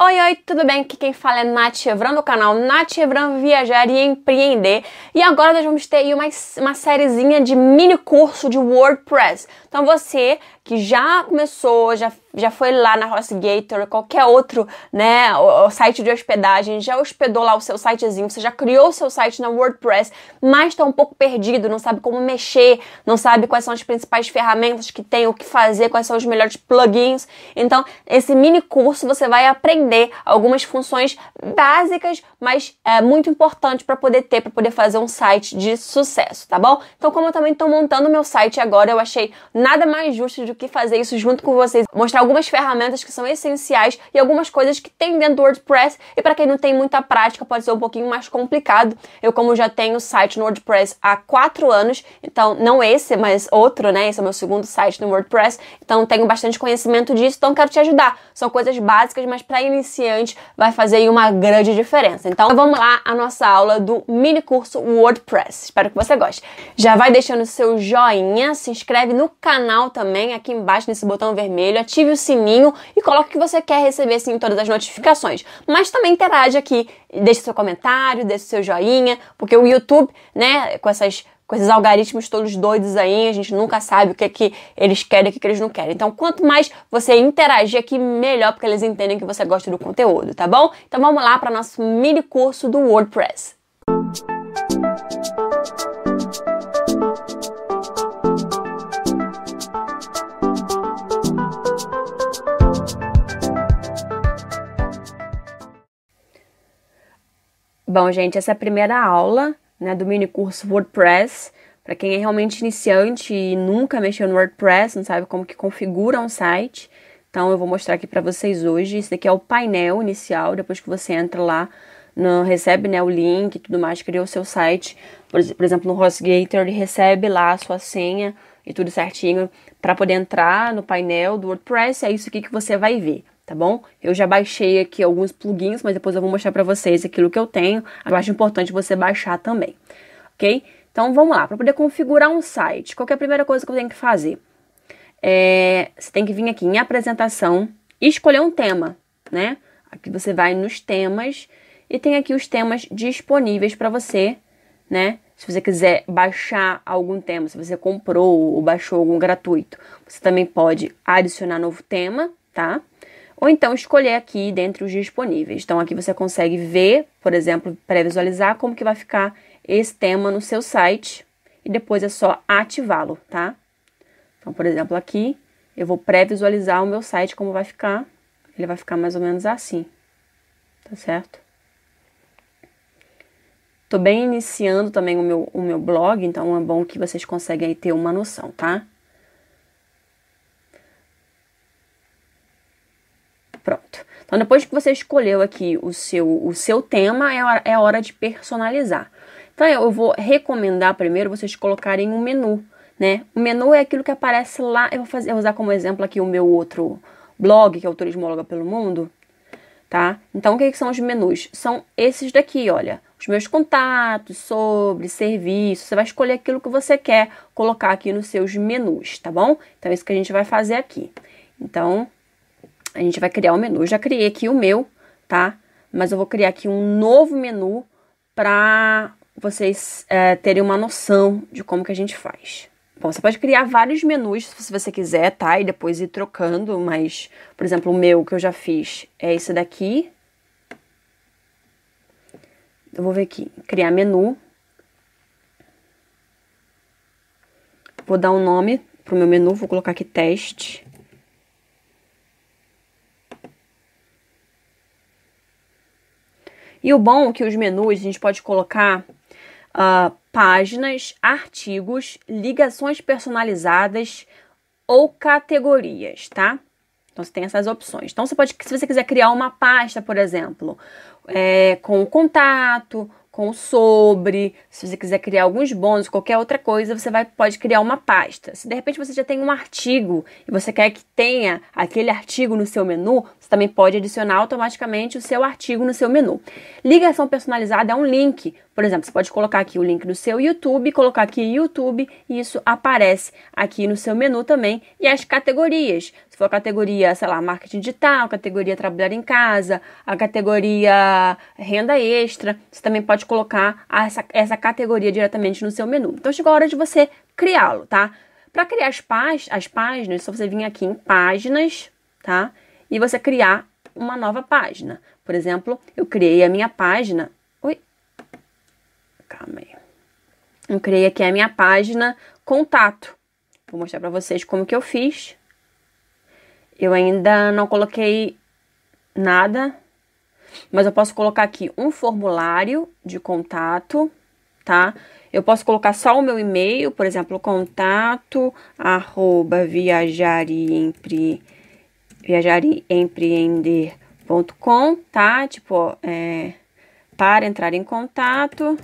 Oi, oi, tudo bem? Aqui quem fala é Nath Evran, do canal Nath Evran Viajar e Empreender. E agora nós vamos ter aí uma, uma sériezinha de mini curso de WordPress. Então você que já começou, já, já foi lá na HostGator, qualquer outro, né, o, o site de hospedagem, já hospedou lá o seu sitezinho, você já criou o seu site na WordPress, mas está um pouco perdido, não sabe como mexer, não sabe quais são as principais ferramentas que tem, o que fazer, quais são os melhores plugins. Então, esse mini curso você vai aprender algumas funções básicas, mas é muito importante para poder ter, para poder fazer um site de sucesso, tá bom? Então, como eu também estou montando meu site agora, eu achei nada mais justo de que fazer isso junto com vocês, mostrar algumas ferramentas que são essenciais e algumas coisas que tem dentro do WordPress e para quem não tem muita prática pode ser um pouquinho mais complicado. Eu como já tenho o site no WordPress há quatro anos, então não esse, mas outro, né? Esse é o meu segundo site no WordPress, então tenho bastante conhecimento disso, então quero te ajudar. São coisas básicas, mas para iniciante vai fazer uma grande diferença. Então vamos lá a nossa aula do mini curso WordPress. Espero que você goste. Já vai deixando seu joinha, se inscreve no canal também aqui aqui embaixo nesse botão vermelho, ative o sininho e coloque que você quer receber sim todas as notificações. Mas também interage aqui, deixe seu comentário, deixe seu joinha, porque o YouTube, né, com essas com esses algoritmos todos doidos aí, a gente nunca sabe o que é que eles querem e o que, é que eles não querem. Então, quanto mais você interagir aqui, melhor, porque eles entendem que você gosta do conteúdo, tá bom? Então, vamos lá para nosso mini curso do WordPress. Música Bom, gente, essa é a primeira aula né, do mini curso WordPress. Para quem é realmente iniciante e nunca mexeu no WordPress, não sabe como que configura um site. Então, eu vou mostrar aqui para vocês hoje. Esse daqui é o painel inicial, depois que você entra lá, no, recebe né, o link e tudo mais, criou o seu site. Por, por exemplo, no HostGator, ele recebe lá a sua senha e tudo certinho para poder entrar no painel do WordPress. É isso aqui que você vai ver tá bom? Eu já baixei aqui alguns plugins, mas depois eu vou mostrar para vocês aquilo que eu tenho. Eu acho importante você baixar também, ok? Então vamos lá, para poder configurar um site, qual é a primeira coisa que eu tenho que fazer? É, você tem que vir aqui em apresentação e escolher um tema, né? Aqui você vai nos temas e tem aqui os temas disponíveis para você, né? Se você quiser baixar algum tema, se você comprou ou baixou algum gratuito, você também pode adicionar novo tema, tá? ou então escolher aqui dentre os disponíveis. Então aqui você consegue ver, por exemplo, pré-visualizar como que vai ficar esse tema no seu site e depois é só ativá-lo, tá? Então, por exemplo, aqui eu vou pré-visualizar o meu site como vai ficar. Ele vai ficar mais ou menos assim, tá certo? Tô bem iniciando também o meu, o meu blog, então é bom que vocês conseguem aí ter uma noção, tá? Pronto. Então, depois que você escolheu aqui o seu, o seu tema, é hora, é hora de personalizar. Então, eu vou recomendar primeiro vocês colocarem um menu, né? O menu é aquilo que aparece lá. Eu vou, fazer, eu vou usar como exemplo aqui o meu outro blog, que é o Turismóloga pelo Mundo, tá? Então, o que, é que são os menus? São esses daqui, olha. Os meus contatos, sobre, serviço. Você vai escolher aquilo que você quer colocar aqui nos seus menus, tá bom? Então, é isso que a gente vai fazer aqui. Então, a gente vai criar um menu. Eu já criei aqui o meu, tá? Mas eu vou criar aqui um novo menu para vocês é, terem uma noção de como que a gente faz. Bom, você pode criar vários menus se você quiser, tá? E depois ir trocando, mas, por exemplo, o meu que eu já fiz é esse daqui. Eu vou ver aqui, criar menu. Vou dar um nome pro meu menu, vou colocar aqui teste. E o bom é que os menus a gente pode colocar uh, páginas, artigos, ligações personalizadas ou categorias, tá? Então você tem essas opções. Então você pode, se você quiser criar uma pasta, por exemplo, é, com contato, com sobre, se você quiser criar alguns bônus, qualquer outra coisa, você vai, pode criar uma pasta. Se de repente você já tem um artigo e você quer que tenha aquele artigo no seu menu, você também pode adicionar automaticamente o seu artigo no seu menu. Ligação personalizada é um link. Por exemplo, você pode colocar aqui o link do seu YouTube, colocar aqui YouTube e isso aparece aqui no seu menu também. E as categorias for tipo, a categoria, sei lá, marketing digital, a categoria trabalhar em casa, a categoria renda extra, você também pode colocar essa, essa categoria diretamente no seu menu. Então chegou a hora de você criá-lo, tá? Para criar as, as páginas, é só você vir aqui em páginas, tá? E você criar uma nova página. Por exemplo, eu criei a minha página. Oi. Calma aí. Eu criei aqui a minha página contato. Vou mostrar para vocês como que eu fiz. Eu ainda não coloquei nada, mas eu posso colocar aqui um formulário de contato, tá? Eu posso colocar só o meu e-mail, por exemplo, contato arroba viajariempreender.com, tá? Tipo, é, para entrar em contato,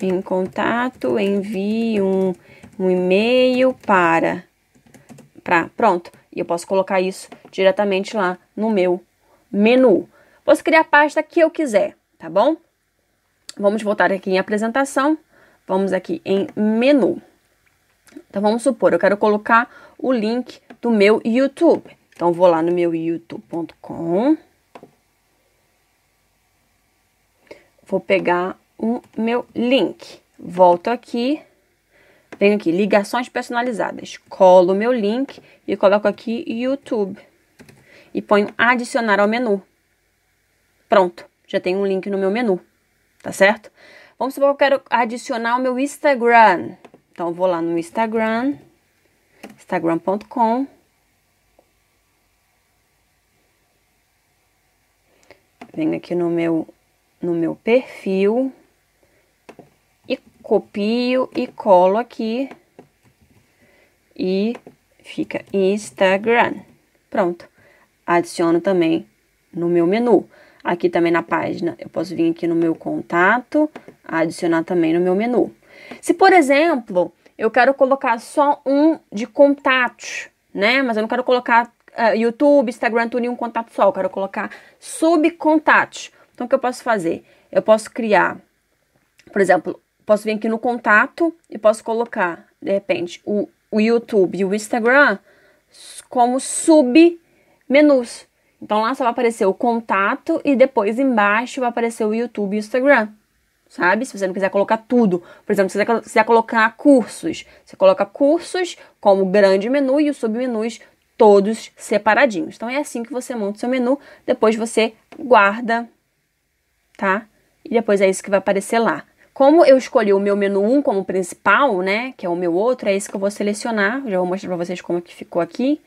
em contato, envie um, um e-mail para, pra, pronto eu posso colocar isso diretamente lá no meu menu. Posso criar a pasta que eu quiser, tá bom? Vamos voltar aqui em apresentação. Vamos aqui em menu. Então vamos supor, eu quero colocar o link do meu YouTube. Então vou lá no meu youtube.com. Vou pegar o meu link. Volto aqui Venho aqui, ligações personalizadas. Colo meu link e coloco aqui YouTube. E ponho adicionar ao menu. Pronto, já tenho um link no meu menu, tá certo? Vamos supor que eu quero adicionar o meu Instagram. Então, vou lá no Instagram, instagram.com. Venho aqui no meu, no meu perfil copio e colo aqui e fica Instagram. Pronto. Adiciono também no meu menu. Aqui também na página, eu posso vir aqui no meu contato, adicionar também no meu menu. Se, por exemplo, eu quero colocar só um de contatos, né? Mas eu não quero colocar uh, YouTube, Instagram, tudo em um contato só. Eu quero colocar subcontatos. Então, o que eu posso fazer? Eu posso criar, por exemplo, Posso vir aqui no contato e posso colocar, de repente, o, o YouTube e o Instagram como submenus. Então lá só vai aparecer o contato e depois embaixo vai aparecer o YouTube e o Instagram. Sabe? Se você não quiser colocar tudo. Por exemplo, se você quiser colocar cursos, você coloca cursos como grande menu e os submenus todos separadinhos. Então é assim que você monta o seu menu, depois você guarda, tá? E depois é isso que vai aparecer lá. Como eu escolhi o meu menu 1 como principal, né, que é o meu outro, é esse que eu vou selecionar. Já vou mostrar para vocês como é que ficou aqui.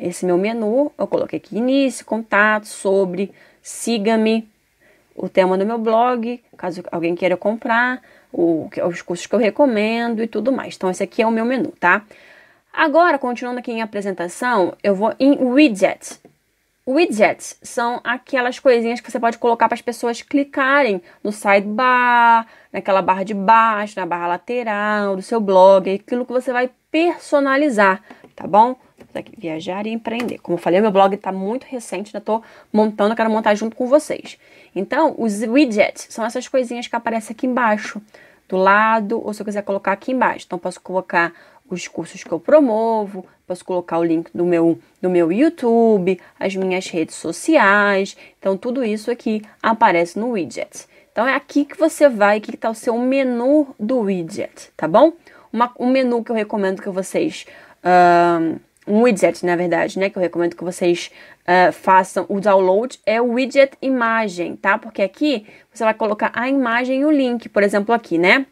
Esse meu menu, eu coloquei aqui início, contato, sobre, siga-me, o tema do meu blog, caso alguém queira comprar, o, os cursos que eu recomendo e tudo mais. Então, esse aqui é o meu menu, tá? Agora, continuando aqui em apresentação, eu vou em widget. Widgets são aquelas coisinhas que você pode colocar para as pessoas clicarem no sidebar, naquela barra de baixo, na barra lateral do seu blog, aquilo que você vai personalizar, tá bom? Aqui, viajar e empreender. Como eu falei, meu blog está muito recente, ainda estou montando, quero montar junto com vocês. Então, os widgets são essas coisinhas que aparecem aqui embaixo, do lado, ou se eu quiser colocar aqui embaixo. Então, posso colocar os cursos que eu promovo, posso colocar o link do meu, do meu YouTube, as minhas redes sociais. Então, tudo isso aqui aparece no widget. Então, é aqui que você vai, que está o seu menu do widget, tá bom? Uma, um menu que eu recomendo que vocês. um widget, na verdade, né? Que eu recomendo que vocês uh, façam o download é o widget imagem, tá? Porque aqui você vai colocar a imagem e o link, por exemplo, aqui, né?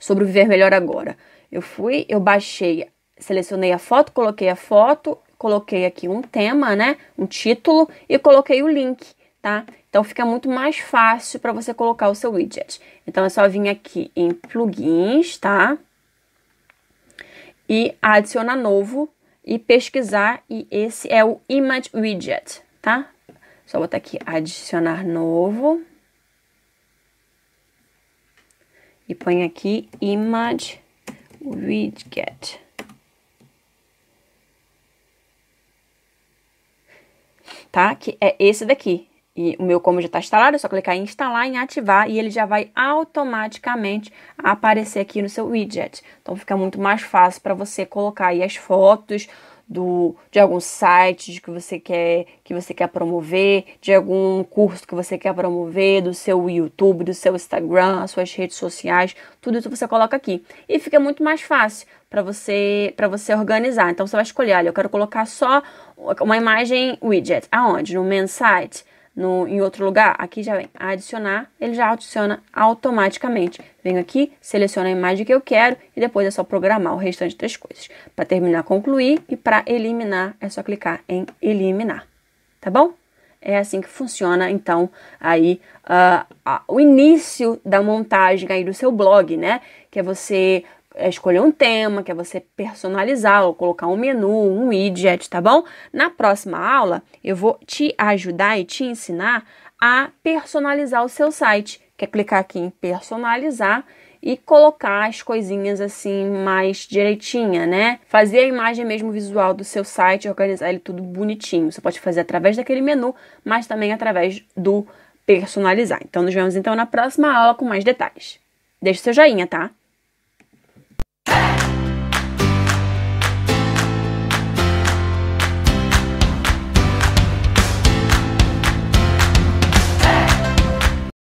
Sobre o Viver Melhor Agora. Eu fui, eu baixei selecionei a foto, coloquei a foto, coloquei aqui um tema, né? Um título e coloquei o link, tá? Então fica muito mais fácil para você colocar o seu widget. Então é só vir aqui em plugins, tá? E adicionar novo e pesquisar e esse é o image widget, tá? Só botar aqui adicionar novo. E põe aqui image widget. tá? Que é esse daqui. E o meu como já está instalado, é só clicar em instalar, em ativar e ele já vai automaticamente aparecer aqui no seu widget. Então fica muito mais fácil para você colocar aí as fotos do, de algum site que você quer que você quer promover, de algum curso que você quer promover, do seu YouTube, do seu Instagram, as suas redes sociais, tudo isso você coloca aqui. E fica muito mais fácil para você para você organizar. Então você vai escolher, olha, eu quero colocar só uma imagem widget. Aonde? No main site no, em outro lugar, aqui já vem adicionar, ele já adiciona automaticamente. Venho aqui, seleciono a imagem que eu quero e depois é só programar o restante das coisas. Para terminar, concluir e para eliminar é só clicar em eliminar, tá bom? É assim que funciona, então, aí uh, uh, o início da montagem aí do seu blog, né? Que é você é, escolher um tema, que é você personalizar ou colocar um menu, um widget, tá bom? Na próxima aula, eu vou te ajudar e te ensinar a personalizar o seu site. Quer clicar aqui em personalizar e colocar as coisinhas assim mais direitinha, né? Fazer a imagem mesmo visual do seu site, organizar ele tudo bonitinho. Você pode fazer através daquele menu, mas também através do personalizar. Então nos vemos então na próxima aula com mais detalhes. Deixa seu joinha, tá?